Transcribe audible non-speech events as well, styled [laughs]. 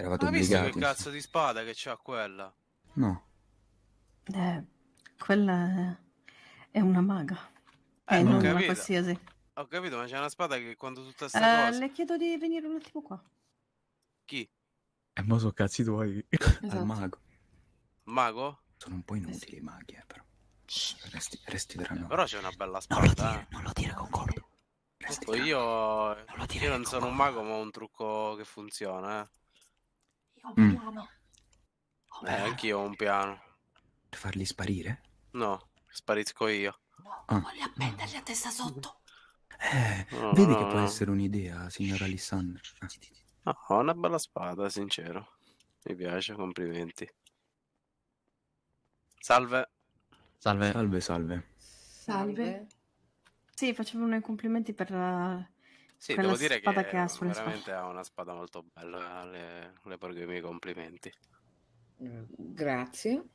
Eravate Ma obbligati. Ma che cazzo di spada che c'ha quella? No. Eh, quella è una maga. Eh, eh non una qualsiasi. Ho capito, ma c'è una spada che quando tutta sta eh, cosa... Le chiedo di venire un attimo qua. Chi? E eh, mo sono cazzi tuoi. [laughs] Esatto. Al mago. Mago? Sono un po' eh, inutili i maghi, eh, però. Resti, resti tra noi. Eh, però c'è una bella spada. Non lo dire, concordo. Resti io, non, io non sono un mago, ma ho un trucco che funziona, eh. Ho un mm. piano. Ho eh, anch'io ho un piano. Per farli sparire? No, sparisco io. No, ah. voglio appenderli a testa sotto. Eh, no, vedi no, che può essere un'idea, signora Alessandra. Ah, ho una bella spada, sincero. Mi piace, complimenti. Salve. Salve. Salve, salve. Salve. Sì, facevano i complimenti per la eh, sì, devo dire che, che ha veramente ha una spada molto bella, le, le porgo i miei complimenti. Grazie.